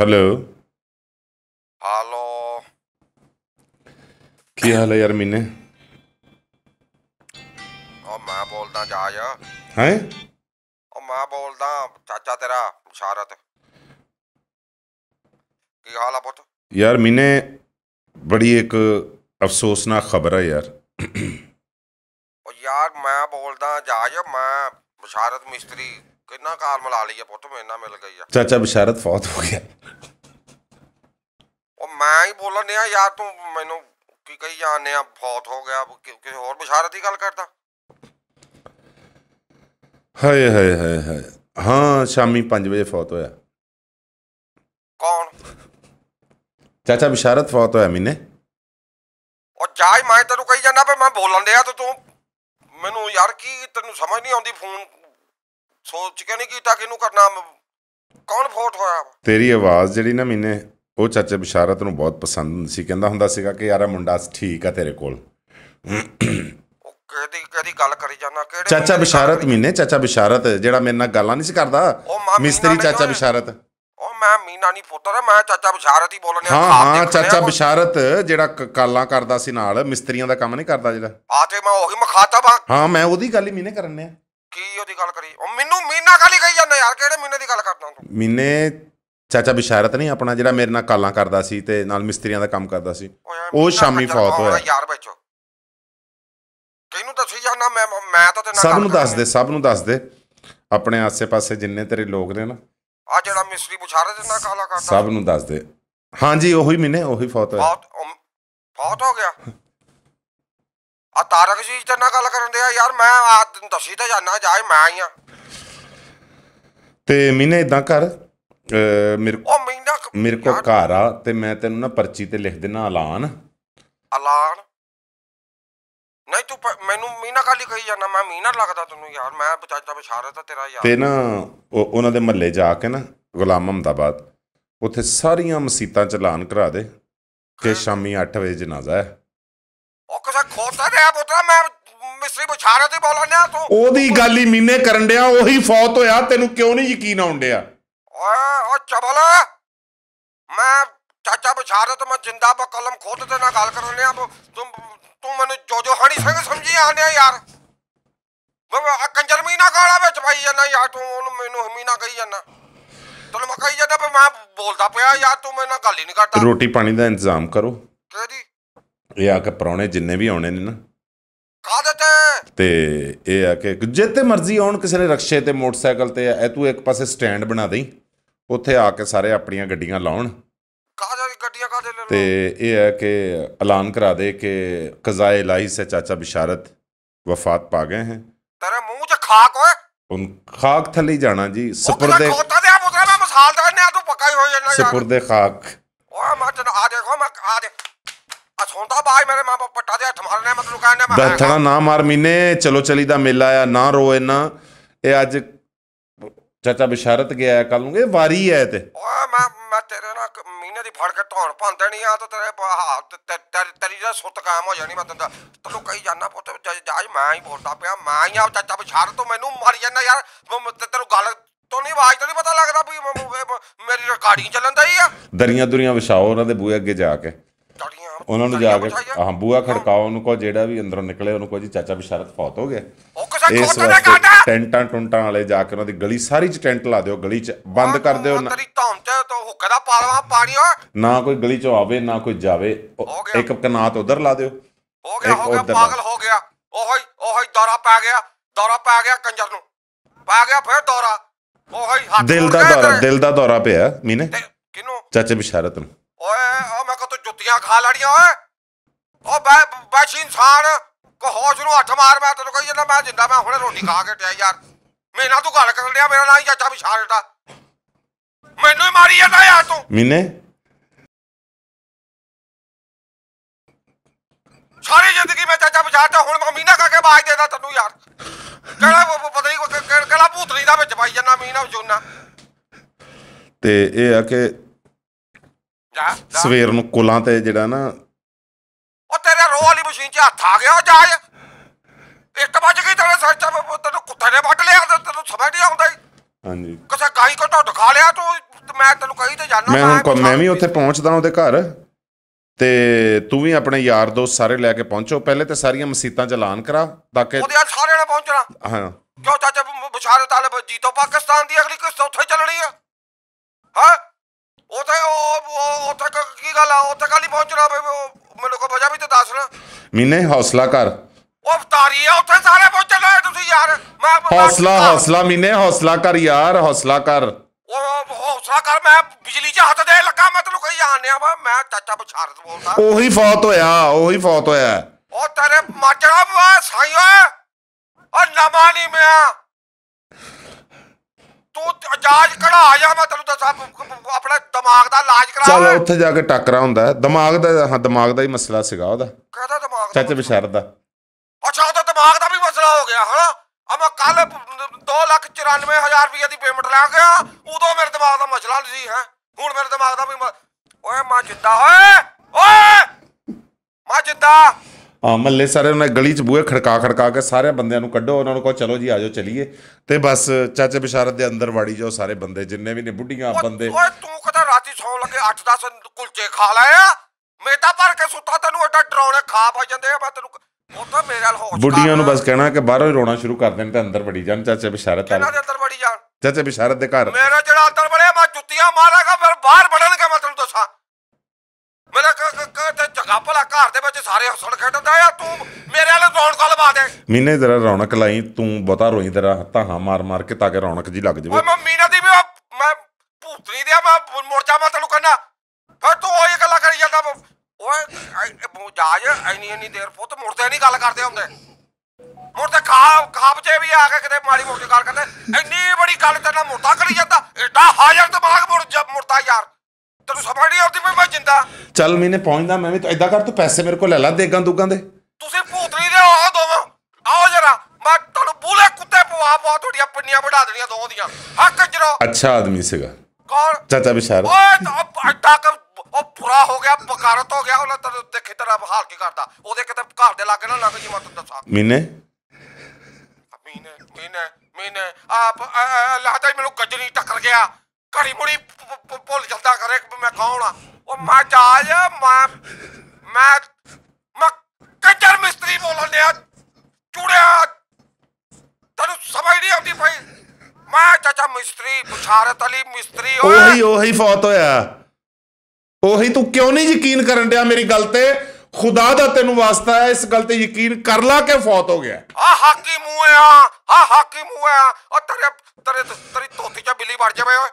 Hello hello ਕੀ ਹਾਲ ਹੈ ਯਾਰ ਮੀਨੇ ਉਹ ਮੈਂ ਬੋਲਦਾ ਜਾਜ ਹੈ ਉਹ ਮੈਂ ਬੋਲਦਾ ਚਾਚਾ ਤੇਰਾ ਇਸ਼ਾਰਤ ਕੀ ਹਾਲ ਆ ਪੁੱਤ ਯਾਰ ਮੀਨੇ ਬੜੀ ਇੱਕ ਅਫਸੋਸਨਾਕ ਖਬਰ ਹੈ ਯਾਰ ਉਹ ਯਾਰ ਮੈਂ ਬੋਲਦਾ ਜਾਜ ਮੈਂ ਬਸ਼ਾਰਤ ਮਿਸਤਰੀ ਕਿੰਨਾ ਕਾਲ ਮਲਾ ਲਈ ਆ ਪੁੱਤ ਮੈਨੂੰ ਇੰਨਾ ਮਿਲ ਗਈ ਆ ਚਾਚਾ ਬਿਸ਼ਾਰਤ ਫੌਤ ਹੋ ਗਿਆ ਉਹ ਮੈਂ ਹੀ ਬੋਲਣ ਡਿਆ ਯਾਰ ਤੂੰ ਮੈਨੂੰ ਕੀ ਕਹੀ ਜਾਂਦੇ ਆ ਫੌਤ ਹੋ ਗਿਆ ਕਿਸੇ ਹੋਰ ਬਿਸ਼ਾਰਤ ਦੀ ਗੱਲ ਕਰਦਾ ਹਾਏ ਹਾਏ ਹਾਏ ਹਾਏ ਹਾਂ ਸ਼ਾਮੀ 5 ਵਜੇ ਫੌਤ ਹੋਇਆ ਕੌਣ ਚਾਚਾ ਬਿਸ਼ਾਰਤ ਫੌਤ ਹੋਇਆ ਮੀਨੇ ਉਹ ਜਾ ਮੈਂ ਤੈਨੂੰ ਕਹੀ ਜਾਂਦਾ ਵੀ ਮੈਂ ਬੋਲਣ ਡਿਆ ਤੂੰ ਮੈਨੂੰ ਯਾਰ ਕੀ ਤੈਨੂੰ ਸਮਝ ਨਹੀਂ ਆਉਂਦੀ ਫੋਨ ਸੋਚ ਕੇ ਨਹੀਂ ਕੀਤਾ ਇਹਨੂੰ ਕਰਨਾ ਕੌਣ ਫੋਟ ਹੋਇਆ ਤੇਰੀ ਆਵਾਜ਼ ਜਿਹੜੀ ਨਾ ਮੈਨੇ ਉਹ ਚਾਚਾ ਬਿਸ਼ਾਰਤ ਨੂੰ ਬਹੁਤ ਪਸੰਦ ਹੁੰਦੀ ਸੀ ਕਹਿੰਦਾ ਹੁੰਦਾ ਸੀਗਾ ਕਿ ਯਾਰਾ ਮੁੰਡਾ ਠੀਕ ਆ ਤੇਰੇ ਕੋਲ ਉਹ ਕਦੀ ਕਦੀ ਗੱਲ ਕਰੀ ਜਾਂਦਾ ਕਿਹੜੇ ਚਾਚਾ ਬਿਸ਼ਾਰਤ ਮੀਨੇ ਚਾਚਾ ਬਿਸ਼ਾਰਤ ਜਿਹੜਾ ਮੇਰੇ ਨਾਲ ਗੱਲਾਂ ਨਹੀਂ ਸੀ ਕਰਦਾ ਮਿਸਤਰੀ ਚਾਚਾ ਬਿਸ਼ਾਰਤ ਉਹ ਮੈਂ ਮੀਨਾ ਨਹੀਂ ਪੁੱਤਰ ਮੈਂ ਚਾਚਾ ਬਿਸ਼ਾਰਤ ਹੀ ਬੋਲਣੇ ਹਾਂ ਹਾਂ ਚਾਚਾ ਬਿਸ਼ਾਰਤ ਜਿਹੜਾ ਕਾਲਾਂ ਕਰਦਾ ਸੀ ਨਾਲ ਮਿਸਤਰੀਆਂ ਦਾ ਕੰਮ ਨਹੀਂ ਕਰਦਾ ਜਿਹੜਾ ਆ ਤੇ ਮੈਂ ਉਹੀ ਮਖਾਤਾ ਹਾਂ ਹਾਂ ਮੈਂ ਉਹਦੀ ਗੱਲ ਹੀ ਮੀਨੇ ਕਰਨੇ ਆ ਕੀ ਉਹਦੀ ਗੱਲ ਕਰੀ ਉਹ ਮੈਨੂੰ ਮੀਨਾ ਖਾਲੀ ਕਹੀ ਜਾਂਦਾ ਯਾਰ ਕਿਹੜੇ ਮਹੀਨੇ ਦੀ ਗੱਲ ਕਰਦਾ ਤੂੰ ਮੀਨੇ ਚਾਚਾ ਬਿਸ਼ਾਰਤ ਨਹੀਂ ਆਪਣਾ ਜਿਹੜਾ ਮੇਰੇ ਨਾਲ ਕਾਲਾਂ ਕਰਦਾ ਸੀ ਤੇ ਨਾਲ ਮਿਸਤਰੀਆਂ ਦਾ ਕੰਮ ਕਰਦਾ ਸੀ ਉਹ ਸ਼ਾਮੀ ਫੌਤ ਹੋਇਆ ਯਾਰ ਬੱਚੋ ਕਿਹਨੂੰ ਦੱਸੀ ਜਾਂਦਾ ਮੈਂ ਮੈਂ ਤਾਂ ਤੇ ਨਾਲ ਸਭ ਨੂੰ ਦੱਸ ਦੇ ਸਭ ਨੂੰ ਦੱਸ ਦੇ ਆਪਣੇ ਆਸੇ-ਪਾਸੇ ਜਿੰਨੇ ਤੇਰੇ ਲੋਕ ਨੇ ਨਾ ਆ ਜਿਹੜਾ ਮਿਸਤਰੀ ਬੁਛਾਰੇ ਦੇ ਨਾਲ ਕਾਲਾ ਕਰਦਾ ਸਭ ਨੂੰ ਦੱਸ ਦੇ ਹਾਂਜੀ ਉਹੀ ਮੀਨੇ ਉਹੀ ਫੌਤ ਹੋਇਆ ਫੌਤ ਹੋ ਗਿਆ ਆ ਤਾਰਕ ਜੀ ਤੇ ਨਾਲ ਗੱਲ ਕਰਨ ਦੇ ਆ ਯਾਰ ਮੈਂ ਆ ਤੈਨੂੰ ਦੱਸੀ ਤਾਂ ਜਾਣਾ ਜਾਏ ਮੈਂ ਆਈ ਆ ਤੇ ਮੀਨਾ ਇਦਾਂ ਕਰ ਮੇਰੇ ਕੋ ਮੀਨਾ ਮੇਰੇ ਕੋ ਘਰ ਆ ਤੇ ਮੈਂ ਤੈਨੂੰ ਨਾ ਪਰਚੀ ਤੇ ਲਿਖ ਦੇਣਾ ਐਲਾਨ ਐਲਾਨ ਨਹੀਂ ਤੂੰ ਮੈਨੂੰ ਮੀਨਾ ਕਾਲੀ ਕਹੀ ਜਾਣਾ ਮੈਂ ਮੀਨਾ ਲੱਗਦਾ ਤੈਨੂੰ ਯਾਰ ਮੈਂ ਬਚਾਜਦਾ ਬਿਸ਼ਾਰਾ ਤਾਂ ਤੇਰਾ ਯਾਰ ਤੇ ਨਾ ਉਹਨਾਂ ਦੇ ਮਹੱਲੇ ਜਾ ਕੇ ਨਾ ਗੁਲਾਮ ਹਮਦਾਬਾਦ ਉੱਥੇ ਸਾਰੀਆਂ ਮਸੀਤਾਂ ਚ ਐਲਾਨ ਕਰਾ ਦੇ ਕਿ ਸ਼ਾਮੀ 8 ਵਜੇ ਜਨਾਜ਼ਾ ਹੈ ਉਹ ਕਿਸ ਖੋਤਾ ਆ ਪੁੱਤਰਾ ਮੈਂ ਮਿਸਰੀ ਬੁਛਾਰੇ ਤੇ ਬੋਲਣਿਆ ਤੂੰ ਉਹਦੀ ਗੱਲ ਹੀ ਮੀਨੇ ਕਰਨ ਡਿਆ ਉਹੀ ਫੌਤ ਹੋਇਆ ਤੈਨੂੰ ਕਿਉਂ ਨਹੀਂ ਯਕੀਨ ਆਉਣ ਡਿਆ ਓਏ ਓ ਚਬਲ ਮੈਂ ਚਾਚਾ ਬੁਛਾਰੇ ਤੇ ਮੈਂ ਜਿੰਦਾ ਬਕਲਮ ਖੋਤ ਤੇ ਨਾਲ ਗੱਲ ਕਰਨਿਆ ਤੂੰ ਤੂੰ ਮੈਨੂੰ ਜੋਜੋ ਹਣੀ ਸਿੰਘ ਸਮਝੀ ਆਣਿਆ ਯਾਰ ਬਾਬਾ ਕੰਜਰ ਮੀਨਾ ਕਾਲਾ ਵਿੱਚ ਪਾਈ ਜਾਂਦਾ ਯਾਰ ਤੂੰ ਉਹਨੂੰ ਮੈਨੂੰ ਹਮੀਨਾ ਕਹੀ ਜਾਂਦਾ ਤੈਨੂੰ ਮੈਂ ਕਹੀ ਜਾਂਦਾ ਪਰ ਮੈਂ ਬੋਲਦਾ ਪਿਆ ਯਾਰ ਤੂੰ ਮੇਰੇ ਨਾਲ ਗੱਲ ਹੀ ਨਹੀਂ ਕਰਦਾ ਰੋਟੀ ਪਾਣੀ ਦਾ ਇੰਤਜ਼ਾਮ ਕਰੋ ਕਿਹਦੀ ਇਹ ਆ ਕੇ ਪਰੌਣੇ ਜਿੰਨੇ ਵੀ ਆਉਣੇ ਨੇ ਨਾ ਕਾਦਤ ਤੇ ਇਹ ਆ ਕਿ ਜਿੱਤੇ ਮਰਜ਼ੀ ਆਉਣ ਕਿਸੇ ਨੇ ਰਕਸ਼ੇ ਤੇ ਮੋਟਰਸਾਈਕਲ ਤੇ ਐ ਤੂੰ ਇੱਕ ਪਾਸੇ ਸਟੈਂਡ ਬਣਾ ਦੇਈ ਉੱਥੇ ਆ ਕੇ ਸਾਰੇ ਆਪਣੀਆਂ ਗੱਡੀਆਂ ਲਾਉਣ ਕਾਹਦੇ ਗੱਡੀਆਂ ਕਾਦੇ ਲੈ ਤੇ ਇਹ ਹੈ ਕਿ ਐਲਾਨ ਕਰਾ ਦੇ ਕਿ ਕਜ਼ਾਏ ਇਲਾਹੀ ਸੇ ਚਾਚਾ ਬਿਸ਼ਾਰਤ ਵਫਾਤ ਪਾ ਗਏ ਹਨ ਤੇਰੇ ਮੂੰਹ 'ਚ ਖਾਕ ਓਏ ਉਹ ਖਾਕ ਥੱਲੇ ਜਾਣਾ ਜੀ ਸਪਰਦੇ ਖੋਤਾ ਦੇ ਆ ਪੁੱਤਰਾ ਮੈਂ ਮਸਾਲ ਦਾ ਨੇ ਤੂੰ ਪੱਕਾ ਹੀ ਹੋ ਜਾਣਾ ਯਾਰ ਸਪਰਦੇ ਖਾਕ ਓਏ ਮੈਂ ਆ ਦੇਖੋ ਮੈਂ ਆ ਦੇ ਸੁਣਦਾ ਬਾਜ ਮੇਰੇ ਮਾਂ ਪੱਟਾ ਦੇ ਹੱਥ ਮਾਰਨਾ ਮਤਲਬ ਕਹਿੰਦਾ ਮੈਂ ਦੱਥਣਾ ਨਾ ਮਾਰ ਮੀਨੇ ਚਲੋ ਚਲੀ ਦਾ ਮੇਲਾ ਆ ਨਾ ਰੋ ਇਨਾ ਇਹ ਅੱਜ ਚਾਚਾ ਬਿਸ਼ਾਰਤ ਗਿਆ ਹੈ ਕੱਲ ਨੂੰ ਇਹ ਵਾਰੀ ਹੈ ਤੇ ਓਏ ਮੈਂ ਮੈਂ ਤੇਰੇ ਨਾਲ ਮਹੀਨੇ ਦੀ ਫੜ ਕੇ ਧੌਣ ਪਾਉਣ ਨਹੀਂ ਆ ਤਾਂ ਤੇਰੇ ਤੇਰੀ ਦਾ ਸੁੱਤ ਕਾਇਮ ਹੋ ਜਾਣੀ ਮੈਂ ਦੰਦਾ ਤੈਨੂੰ ਕਹੀ ਜਾਣਾ ਪੁੱਤ ਜਾਜ ਮੈਂ ਹੀ ਬੋਲਦਾ ਪਿਆ ਮੈਂ ਹੀ ਆ ਚਾਚਾ ਬਿਸ਼ਾਰਤ ਤੋਂ ਮੈਨੂੰ ਮਰ ਜਾਂਦਾ ਯਾਰ ਤੈਨੂੰ ਗੱਲ ਤੋਂ ਨਹੀਂ ਆਵਾਜ਼ ਤੋਂ ਨਹੀਂ ਪਤਾ ਲੱਗਦਾ ਵੀ ਮੇਰੀ ਰਿਕਾਰਡਿੰਗ ਚੱਲਣ ਦਈ ਆ ਦਰੀਆਂ ਦੁਰੀਆਂ ਵਿਛਾਓ ਉਹਨਾਂ ਦੇ ਬੂਏ ਅੱਗੇ ਜਾ ਕੇ ਉਹਨਾਂ ਨੂੰ ਜਾ ਕੇ ਹਾਂ ਬੂਆ ਖੜਕਾਓ ਉਹਨੂੰ ਕੋ ਜਿਹੜਾ ਵੀ ਅੰਦਰੋਂ ਨਿਕਲੇ ਉਹਨੂੰ ਕੋ ਜੀ ਚਾਚਾ ਬਿਸ਼ਾਰਤ ਫੌਤ ਹੋ ਗਿਆ ਇਸ ਵਾਸਤੇ ਟੈਂਟਾਂ ਟੁੰਟਾਂ ਵਾਲੇ ਜਾ ਕੇ ਉਹਨਾਂ ਦੀ ਗਲੀ ਸਾਰੀ ਚ ਟੈਂਟ ਲਾ ਦਿਓ ਗਲੀ ਚ ਬੰਦ ਕਰ ਦਿਓ ਨਾ ਤੇਰੀ ਧੌਮ ਤੇ ਤੋ ਹੁੱਕਾ ਦਾ ਪਾਲਵਾ ਪਾਣੀ ਨਾ ਕੋਈ ਗਲੀ ਚ ਆਵੇ ਨਾ ਕੋਈ ਜਾਵੇ ਇੱਕ ਕਨਾਤ ਉਧਰ ਲਾ ਦਿਓ ਹੋ ਗਿਆ ਹੋ ਗਿਆ ਪਾਗਲ ਹੋ ਗਿਆ ਓਹੋ ਓਹੋ ਦੌਰਾ ਪੈ ਗਿਆ ਦੌਰਾ ਪੈ ਗਿਆ ਕੰਜਰ ਨੂੰ ਪੈ ਗਿਆ ਫੇਰ ਦੌਰਾ ਹੱਥ ਦਿਲ ਦਾ ਦੌਰਾ ਦਿਲ ਦਾ ਦੌਰਾ ਪਿਆ ਮੀਨੇ ਕਿਨੂੰ ਚਾਚੇ ਬਿਸ਼ਾਰਤ ਨੂੰ ਕੁੱਤੀਆਂ ਖਾ ਲੜੀਆਂ ਓਏ ਓ ਬੈ ਬੈਸ਼ ਇਨਸਾਨ ਕੋ ਹੋਸ਼ ਨੂੰ ਹੱਥ ਮਾਰ ਮੈਂ ਤੈਨੂੰ ਕਹੀ ਜਾਂਦਾ ਮੈਂ ਜਿੰਦਾ ਮੈਂ ਹੁਣੇ ਰੋਟੀ ਖਾ ਕੇ ਟਿਆ ਯਾਰ ਮੇਰੇ ਨਾਲ ਤੂੰ ਗੱਲ ਕਰਨ ਡਿਆ ਮੇਰਾ ਨਾਂ ਹੀ ਚਾਚਾ ਵਿਸ਼ਾਲ ਦਾ ਮੈਨੂੰ ਹੀ ਮਾਰੀ ਜਾਂਦਾ ਯਾਰ ਤੂੰ ਮੀਨੇ ਸਾਰੀ ਜ਼ਿੰਦਗੀ ਮੈਂ ਚਾਚਾ ਵਿਸ਼ਾਲ ਹੁਣ ਮੈਂ ਮੀਨਾ ਕਰਕੇ ਬਾਜ ਦੇਦਾ ਤੈਨੂੰ ਯਾਰ ਕਿਹੜਾ ਪਤਾ ਨਹੀਂ ਕਿਹੜਾ ਭੂਤਨੀ ਦਾ ਵਿੱਚ ਪਾਈ ਜਾਂਦਾ ਮੀਨਾ ਵਿਚੋਨਾ ਤੇ ਇਹ ਆ ਕਿ ਜਾ ਸਵੇਰ ਨੂੰ ਕੋਲਾਂ ਤੇ ਜਿਹੜਾ ਨਾ ਉਹ ਤੇਰੇ ਰੋ ਵਾਲੀ ਮਸ਼ੀਨ 'ਚ ਹੱਥ ਆ ਗਿਆ ਜਾ ਇੱਕ ਵੱਜ ਗਈ ਤੇਰੇ ਸਿਰ 'ਚ ਤੈਨੂੰ ਕੁੱਤੇ ਨੇ ਵੱਢ ਲਿਆ ਤੈਨੂੰ ਸਮਝ ਨਹੀਂ ਆਉਂਦਾ ਹਾਂਜੀ ਕਿਸੇ ਗਾਈ ਕੋ ਢੋਡ ਖਾ ਲਿਆ ਤੂੰ ਮੈਂ ਤੈਨੂੰ ਕਹੀ ਤੇ ਜਾਣਾ ਮੈਂ ਹੁਣ ਮੈਂ ਵੀ ਉੱਥੇ ਪਹੁੰਚਦਾ ਉਹਦੇ ਘਰ ਤੇ ਤੂੰ ਵੀ ਆਪਣੇ ਯਾਰ ਦੋਸਤ ਸਾਰੇ ਲੈ ਕੇ ਪਹੁੰਚੋ ਪਹਿਲੇ ਤੇ ਸਾਰੀਆਂ ਮਸੀਤਾਂ 'ਚ ਐਲਾਨ ਕਰਾ ਤਾਂ ਕਿ ਉਹਦੇ ਸਾਰੇ ਨੇ ਪਹੁੰਚਣਾ ਹਾਂ ਕਿਉਂ ਚਾਚਾ ਬਸ਼ਾਰਤ ਆਲੇ ਜੀਤੋ ਪਾਕਿਸਤਾਨ ਦੀ ਅਗਲੀ ਕਿਸ਼ਤ ਉੱਥੇ ਚੱਲਣੀ ਆ ਹਾਂ ਮੀਨੇ ਹੌਸਲਾ ਕਰ ਉਹ ਤਾਰੀ ਆ ਉੱਥੇ ਸਾਰੇ ਪਹੁੰਚ ਲਏ ਤੁਸੀਂ ਯਾਰ ਮੈਂ ਹੌਸਲਾ ਹੌਸਲਾ ਮੀਨੇ ਹੌਸਲਾ ਕਰ ਯਾਰ ਹੌਸਲਾ ਕਰ ਉਹ ਹੌਸਲਾ ਕਰ ਮੈਂ ਬਿਜਲੀ 'ਚ ਹੱਥ ਦੇ ਲੱਗਾ ਮੈਂ ਤੈਨੂੰ ਕਹੀ ਜਾਣਿਆ ਵਾ ਮੈਂ ਚਾਚਾ ਬਸ਼ਾਰਤ ਬੋਲਦਾ ਉਹੀ ਫੌਤ ਹੋਇਆ ਉਹੀ ਫੌਤ ਹੋਇਆ ਉਹ ਤੇਰੇ ਮਾਜਰਾ ਸਾਈਓ ਉਹ ਨਮਾਨੀ ਮਿਆ ਤੂੰ ਇਜਾਜ਼ ਕਢਾ ਜਾ ਮੈਂ ਤੈਨੂੰ ਦੱਸਾਂ ਆਪਣਾ ਦਿਮਾਗ ਦਾ ਇਲਾਜ ਕਰਾ ਚਲ ਉੱਥੇ ਜਾ ਕੇ ਟੱਕਰਾ ਹੁੰਦਾ ਦਿਮਾਗ ਦਾ ਹਾਂ ਦਿਮਾਗ ਦਾ ਹੀ ਮਸਲਾ ਸੀਗਾ ਉਹਦਾ ਕਹਦਾ ਦਿਮਾਗ ਚਾਚੇ ਬਿਸ਼ਰਤ ਦਾ ਅੱਛਾ ਉਹਦਾ ਦਿਮਾਗ ਦਾ ਵੀ ਮਸਲਾ ਹੋ ਗਿਆ ਹਨਾ ਆ ਮੈਂ ਕੱਲ 294000 ਰੁਪਏ ਦੀ ਪੇਮੈਂਟ ਲੈ ਗਿਆ ਉਦੋਂ ਮੇਰੇ ਦਿਮਾਗ ਦਾ ਮਸਲਾ ਸੀ ਹੈ ਹੁਣ ਮੇਰੇ ਦਿਮਾਗ ਦਾ ਵੀ ਓਏ ਮਾਂ ਜਿੱਦਾ ਓਏ ਓਏ ਮਾਂ ਜਿੱਦਾ ਮੱਲੇ ਸਾਰੇ ਉਹਨਾਂ ਗਲੀ 'ਚ ਬੂਹੇ ਖੜਕਾ ਖੜਕਾ ਕੇ ਸਾਰੇ ਬੰਦਿਆਂ ਨੂੰ ਕੱਢੋ ਉਹਨਾਂ ਨੂੰ ਕਹੋ ਚਲੋ ਜੀ ਆਜੋ ਚਲੀਏ ਤੇ ਬਸ ਚਾਚੇ ਬਿਸ਼ਾਰਤ ਦੇ ਅੰਦਰ ਵਾੜੀ ਜਾਓ ਸਾਰੇ ਬੰਦੇ ਜਿੰਨੇ ਵੀ ਨੇ ਬੁੱਢੀਆਂ ਬੰਦੇ ਓਏ ਤੂੰ ਕਦਾ ਰਾਤੀ ਸੌਣ ਲੱਗੇ 8-10 ਕੁਲਚੇ ਖਾ ਲਏ ਆ ਮੇਦਾ ਭਰ ਕੇ ਸੁੱਤਾ ਤੈਨੂੰ ਐਡਾ ਡਰਾਉਣੇ ਖਾ ਪਾ ਜਾਂਦੇ ਆ ਮੈਂ ਤੈਨੂੰ ਉੱਥੇ ਮੇਰੇ ਨਾਲ ਹੋਸ਼ ਬੁੱਢੀਆਂ ਨੂੰ ਬਸ ਕਹਿਣਾ ਕਿ ਬਾਹਰੋਂ ਹੀ ਰੋਣਾ ਸ਼ੁਰੂ ਕਰ ਦੇਣ ਤੇ ਅੰਦਰ ਵੜੀ ਜਾਣ ਚਾਚੇ ਬਿਸ਼ਾਰਤ ਆ ਦੇ ਅੰਦਰ ਵੜੀ ਜਾਣ ਚਾਚੇ ਬਿਸ਼ਾਰਤ ਦੇ ਘਰ ਮੇਰਾ ਜਿਹੜਾ ਅੰਦਰ ਵੜਿਆ ਮੈਂ ਜੁੱਤੀਆਂ ਮਾਰਾਂਗਾ ਫਿਰ ਬਾਹਰ ਵੜਨਗੇ ਮੈਂ ਤੈਨੂੰ ਦੱਸਾਂ ਮੇਰਾ ਭਲਾ ਘਰ ਦੇ ਵਿੱਚ ਸਾਰੇ ਹਸਣ ਖੇਡਦਾ ਆ ਤੂੰ ਮੇਰੇ ਵਾਲੇ ਰੌਣਕ ਲਵਾ ਦੇ ਮੀਨੇ ਜ਼ਰਾ ਰੌਣਕ ਲਾਈ ਤੂੰ ਬਤਾ ਰੋਈ ਜ਼ਰਾ ਤਾਹਾ ਮਾਰ ਮਾਰ ਕੇ ਤਾਂ ਕਿ ਰੌਣਕ ਜੀ ਲੱਗ ਜਾਵੇ ਓਏ ਮੈਂ ਮੀਨਾ ਦੀ ਮੈਂ ਮੈਂ ਭੂਤਨੀ ਦੀ ਮੈਂ ਮੋਰਚਾ ਮੈਂ ਤੈਨੂੰ ਕਹਿੰਦਾ ਫਿਰ ਤੂੰ ਉਹ ਗੱਲਾਂ ਕਰੀ ਜਾਂਦਾ ਓਏ ਜਾਜ ਐਨੀ ਐਨੀ ਦੇਰ ਪੁੱਤ ਮੁਰਦੇ ਨਹੀਂ ਗੱਲ ਕਰਦੇ ਹੁੰਦੇ ਮੁਰਦੇ ਖਾਬ ਖਾਬ ਚ ਵੀ ਆ ਕੇ ਕਿਤੇ ਮਾੜੀ ਮੋਟੀ ਗੱਲ ਕਰਦੇ ਐਨੀ ਬੜੀ ਗੱਲ ਤੇ ਨਾ ਮੁਰਦਾ ਕਰੀ ਜਾਂਦਾ ਐਡਾ ਹਾਜ਼ਰ ਦਿਮਾਗ ਮੁਰਦਾ ਯਾਰ ਤੈਨੂੰ ਸਭਾ ਨਹੀਂ ਆਉਂਦੀ ਵੀ ਮੈਂ ਜਿੰਦਾ ਚੱਲ ਮੈਨੇ ਪਹੁੰਚਦਾ ਮੈਂ ਵੀ ਤੂੰ ਐਦਾਂ ਕਰ ਤੂੰ ਪੈਸੇ ਮੇਰੇ ਕੋਲ ਲੈ ਲੈ ਦੇਗਾ ਦੂਗਾ ਦੇ ਤੁਸੀਂ ਨਹੀਂ ਦੇ ਆਹ ਦੋਵਾਂ ਆਓ ਜਰਾ ਮੈਂ ਤੁਹਾਨੂੰ ਬੂਲੇ ਕੁੱਤੇ ਪਵਾ ਪਵਾ ਤੁਹਾਡੀਆਂ ਪਿੰਨੀਆਂ ਵਢਾ ਦੇਣੀਆਂ ਦੋਵਾਂ ਦੀਆਂ ਹੱਕ ਜਰੋ ਅੱਛਾ ਆਦਮੀ ਸੀਗਾ ਕੌਣ ਚਾਚਾ ਬਿਸ਼ਾਰ ਓਏ ਤਾਂ ਕਰ ਉਹ ਪੂਰਾ ਹੋ ਗਿਆ ਬਕਾਰਤ ਹੋ ਗਿਆ ਉਹਨਾਂ ਤੇ ਦੇਖੇ ਤੇਰਾ ਹਾਲ ਕੀ ਕਰਦਾ ਉਹਦੇ ਕਿਤੇ ਘਰ ਦੇ ਲੱਗੇ ਨਾ ਲੱਗ ਜੀ ਮੈਂ ਤੁਹਾਨੂੰ ਦੱਸਾਂ ਮੀਨੇ ਮੀਨੇ ਮੀਨੇ ਮੀਨੇ ਆਪ ਲਾਹਤਾ ਮੈਨੂੰ ਗੱਜਰੀ ਟੱਕਰ ਗਿਆ ਘੜੀ ਮੁੜੀ ਭੁੱਲ ਜਾਂਦਾ ਕਰੇ ਕਿ ਮੈਂ ਕੌਣ ਆ ਉਹ ਮੈਂ ਚਾਜ ਮੈਂ ਮੈਂ ਮੈਂ ਕੱਚਰ ਮਿਸਤਰੀ ਬੋਲਣ ਡਿਆ ਚੁੜਿਆ ਤੈਨੂੰ ਸਮਝ ਨਹੀਂ ਆਉਂਦੀ ਭਾਈ ਮੈਂ ਚਾਚਾ ਮਿਸਤਰੀ ਬੁਸ਼ਾਰਤ ਅਲੀ ਮਿਸਤਰੀ ਉਹੀ ਉਹੀ ਫੌਤ ਹੋਇਆ ਉਹੀ ਤੂੰ ਕਿਉਂ ਨਹੀਂ ਯਕੀਨ ਕਰਨ ਦਿਆ ਮੇਰੀ ਗੱਲ ਤੇ ਖੁਦਾ ਦਾ ਤੈਨੂੰ ਵਾਸਤਾ ਹੈ ਇਸ ਗੱਲ ਤੇ ਯਕੀਨ ਕਰ ਲਾ ਕੇ ਫੌਤ ਹੋ ਗਿਆ ਆ ਹਾਕੀ ਮੂਹ ਆ ਆ ਹਾਕੀ ਮੂਹ ਆ ਉਹ ਤੇਰੇ ਤੇਰੇ ਤੇਰੀ ਧੋਤੀ ਚ ਬਿੱਲੀ ਵੜ ਜਾਵੇ ਓਏ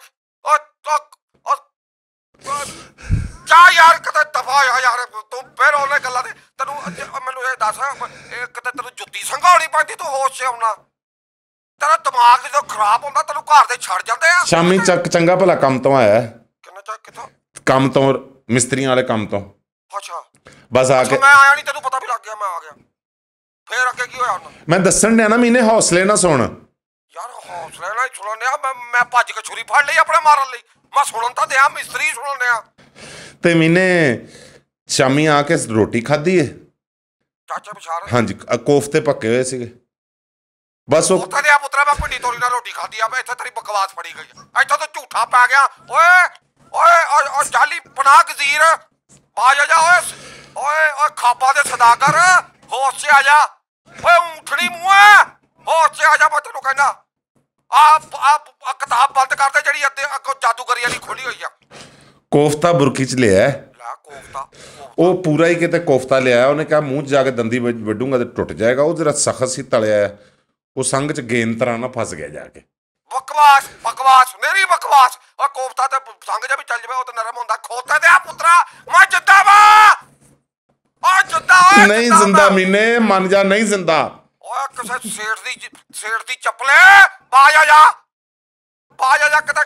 ਜਾ ਯਾਰ ਕਦੇ ਦਫਾ ਆ ਯਾਰ ਤੂੰ ਫੇਰ ਉਹਨੇ ਗੱਲਾਂ ਤੇ ਤੈਨੂੰ ਮੈਨੂੰ ਇਹ ਦੱਸ ਇਹ ਕਿਤੇ ਤੈਨੂੰ ਜੁੱਤੀ ਸੰਘਾਉਣੀ ਪੈਂਦੀ ਤੂੰ ਹੋਸ਼ 'ਚ ਆਉਣਾ ਤੇਰਾ ਦਿਮਾਗ ਜਦੋਂ ਖਰਾਬ ਹੁੰਦਾ ਤੈਨੂੰ ਘਰ ਦੇ ਛੱਡ ਜਾਂਦੇ ਆ ਸ਼ਾਮੀ ਚੱਕ ਚੰਗਾ ਭਲਾ ਕੰਮ ਤੋਂ ਆਇਆ ਕਿੰਨਾ ਚੱਕ ਕਿਥੋਂ ਕੰਮ ਤੋਂ ਮਿਸਤਰੀਆਂ ਵਾਲੇ ਕੰਮ ਤੋਂ ਅੱਛਾ ਬਸ ਆ ਕੇ ਮੈਂ ਆਇਆ ਨਹੀਂ ਤੈਨੂੰ ਪਤਾ ਵੀ ਲੱਗ ਗਿਆ ਮੈਂ ਆ ਗਿਆ ਫੇਰ ਅੱਗੇ ਕੀ ਹੋਇਆ ਹੁਣ ਮੈਂ ਦੱਸਣ ਡਿਆ ਨਾ ਮੀਨੇ ਹੌਸਲੇ ਨਾ ਸੁਣ ਯਾਰ ਹੌਸਲੇ ਨਾਲ ਸੁਣਨਿਆ ਮੈਂ ਮੈਂ ਭੱਜ ਕੇ ਛੁਰੀ ਫੜ ਲਈ ਆਪਣੇ ਮਾਰਨ ਲਈ ਮੈਂ ਸੁਣਨ ਤਾਂ ਦਿਆ ਮਿਸਤਰੀ ਸੁਣਨਿਆ ਤੇ ਮੀਨੇ ਸ਼ਾਮੀ ਆ ਕੇ ਰੋਟੀ ਖਾਧੀ ਏ ਚਾਚਾ ਬਸ਼ਾਰ ਹਾਂਜੀ ਕੋਫਤੇ ਪੱਕੇ ਹੋਏ ਸੀਗੇ ਬਸ ਉਹ ਤਾਂ ਦੇ ਆ ਪੁੱਤਰਾ ਮੈਂ ਨਹੀਂ ਤੋਰੀ ਨਾਲ ਰੋਟੀ ਖਾਧੀ ਆ ਮੈਂ ਇੱਥੇ ਤੇਰੀ ਬਕਵਾਸ ਫੜੀ ਗਈ ਆ। ਇੱਥੇ ਤਾਂ ਝੂਠਾ ਪੈ ਗਿਆ ਓਏ ਓਏ ਓ ਜਾਲੀ ਪਨਾਹ ਗਜ਼ੀਰ ਬਾਜ ਆ ਜਾ ਓਏ ਓਏ ਓ ਖਾਪਾ ਦੇ ਸਦਾਕਰ ਹੋਸ਼ 'ਚ ਆ ਜਾ ਓਏ ਉਂਠਣੀ ਮੂੰਹ ਮੋਰਚੇ ਆ ਜਾ ਮੈਂ ਤੈਨੂੰ ਕਹਿੰਦਾ ਆਪ ਆਪ ਕਿਤਾਬ ਬੰਦ ਕਰ ਦੇ ਜਿਹੜੀ ਅੱਧੇ ਅੱਗੋਂ ਜਾਦੂਗਰੀ ਵਾਲੀ ਖੋਲੀ ਹੋਈ ਆ ਕੋਫਤਾ ਬੁਰਕੀ ਚ ਲਿਆ ਲਾ ਕੋਫਤਾ ਉਹ ਪੂਰਾ ਹੀ ਕਿਤੇ ਕੋਫਤਾ ਲਿਆ ਉਹਨੇ ਕਿਹਾ ਮੂੰਹ ਜਾ ਕੇ ਦੰਦੀ ਵੱਡੂਗਾ ਤੇ ਟੁੱਟ ਜਾਏਗਾ ਉਹ ਜਿਹੜਾ ਸਖਤ ਸੀ ਤਲਿਆ ਉਹ ਸੰਗ ਚ ਗੇਂਦ ਤਰ੍ਹਾਂ ਨਾ ਫਸ ਗਿਆ ਜਾ ਕੇ ਬਕਵਾਸ ਬਕਵਾਸ ਮੇਰੀ ਬਕਵਾਸ ਉਹ ਕੋਫਤਾ ਤੇ ਸੰਗ ਜਾ ਵੀ ਚੱਲ ਜਵੇ ਉਹ ਤਾਂ ਨਰਮ ਹੁੰਦਾ ਖੋਤੇ ਦੇ ਆ ਪੁੱਤਰਾ ਮੈਂ ਜਿੱਦਾ ਵਾ ਆ ਜਿੰਦਾ ਨਹੀਂ ਜ਼ਿੰਦਾ ਮੀਨੇ ਮੰਨ ਜਾ ਨਹੀਂ ਜ਼ਿੰਦਾ ਓਏ ਕਿਸੇ ਸੇਠ ਦੀ ਸੇਠ ਦੀ ਚੱਪਲੇ ਬਾਜ ਆ ਜਾ ਬਾਜ ਆ ਜਾ ਕਿਤੇ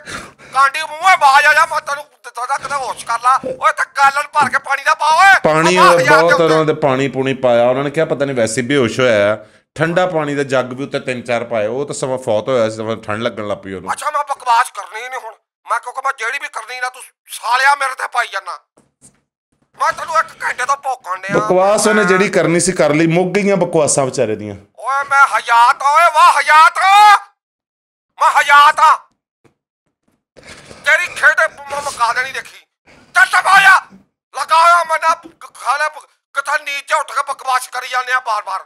ਕਾਂਡੀ ਮੂੰਹੇ ਬਾਜ ਆ ਜਾ ਮੈਂ ਤੈਨੂੰ ਦੱਸਦਾ ਕਿਤੇ ਹੋਸ਼ ਕਰ ਲਾ ਓਏ ਤੇ ਗਾਲਨ ਭਰ ਕੇ ਪਾਣੀ ਦਾ ਪਾ ਓਏ ਪਾਣੀ ਬਹੁਤ ਤਰ੍ਹਾਂ ਦੇ ਪਾਣੀ ਪੂਣੀ ਪਾਇਆ ਉਹਨਾਂ ਨੇ ਕਿਹਾ ਪਤਾ ਨਹੀਂ ਵੈਸੇ ਬੇਹੋਸ਼ ਹੋਇਆ ਠੰਡਾ ਪਾਣੀ ਦਾ ਜੱਗ ਵੀ ਉੱਤੇ ਤਿੰਨ ਚਾਰ ਪਾਏ ਉਹ ਤਾਂ ਸਮਾਂ ਫੌਤ ਹੋਇਆ ਸੀ ਸਮਾਂ ਠੰਡ ਲੱਗਣ ਲੱਗ ਪਈ ਉਹਨੂੰ ਅੱਛਾ ਮੈਂ ਬਕਵਾਸ ਕਰਨੀ ਨਹੀਂ ਹੁਣ ਮੈਂ ਕਿਉਂਕਿ ਮੈਂ ਜਿਹੜੀ ਵੀ ਕਰਨੀ ਨਾ ਤੂੰ ਸਾਲਿਆ ਮੇਰੇ ਤੇ ਪਾਈ ਜਾਣਾ ਮੈਂ ਤੈਨੂੰ ਇੱਕ ਘੰਟੇ ਤੋਂ ਭੋਕਣ ਡਿਆ ਬਕਵਾਸ ਉਹਨੇ ਜਿਹੜੀ ਕਰਨੀ ਸੀ ਕਰ ਲਈ ਮੁੱਕ ਗਈਆਂ ਬਕਵਾਸਾਂ ਵਿਚਾਰੇ ਦੀਆਂ ਓਏ ਮੈਂ ਹਯਾਤ ਓਏ ਵਾਹ ਹਯਾਤ ਮੈਂ ਹਯਾਤ ਆ ਤੇਰੀ ਖੇਡੇ ਮੈਂ ਮਕਾ ਦੇਣੀ ਦੇਖੀ ਚੱਲ ਤਬਾਇਆ ਲਗਾਇਆ ਮੈਂ ਨਾ ਖਾਲੇ ਕਥਾ ਨੀਚੇ ਉੱਠ ਕੇ ਬਕਵਾਸ ਕਰੀ ਜਾਂਦੇ ਆ ਬਾਰ-ਬਾਰ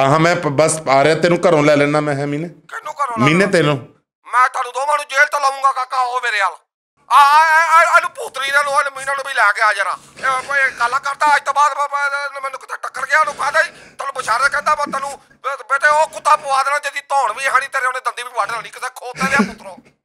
ਆਹ ਮੈਂ ਬਸ ਆ ਰਿਹਾ ਤੈਨੂੰ ਘਰੋਂ ਲੈ ਲੈਣਾ ਮੈਂ ਹੈ ਮੀਨੇ ਕਿੰਨੂੰ ਘਰੋਂ ਮੀਨੇ ਤੈਨੂੰ ਮੈਂ ਤੁਹਾਨੂੰ ਦੋਵਾਂ ਨੂੰ ਜੇਲ੍ਹ ਤੋਂ ਲਾਉਂਗਾ ਕਾਕਾ ਉਹ ਮੇਰੇ ਨਾਲ ਆ ਆਲੂ ਪੂਤਰੀ ਨਾਲ ਉਹ ਮੀਨਾ ਨੂੰ ਵੀ ਲੈ ਕੇ ਆ ਜਰਾ ਇਹ ਕਾਲਾ ਕਰਦਾ ਅੱਜ ਤੋਂ ਬਾਅਦ ਮੈਨੂੰ ਕਿਤੇ ਟੱਕਰ ਗਿਆ ਉਹਨੂੰ ਕਹਦਾ ਤੈਨੂੰ ਬਸ਼ਾਰਤ ਕਹਿੰਦਾ ਮੈਂ ਤੈਨੂੰ ਬੇਟੇ ਉਹ ਕੁੱਤਾ ਪਵਾ ਦੇਣਾ ਜਦੀ ਧੌਣ ਵੀ ਹਣੀ ਤੇਰੇ ਉਹਨੇ ਦੰਦੀ ਵੀ ਵੱਢ ਲੈਣੀ ਕਿਤੇ ਖੋਤਾ ਲਿਆ ਪੁੱਤਰੋ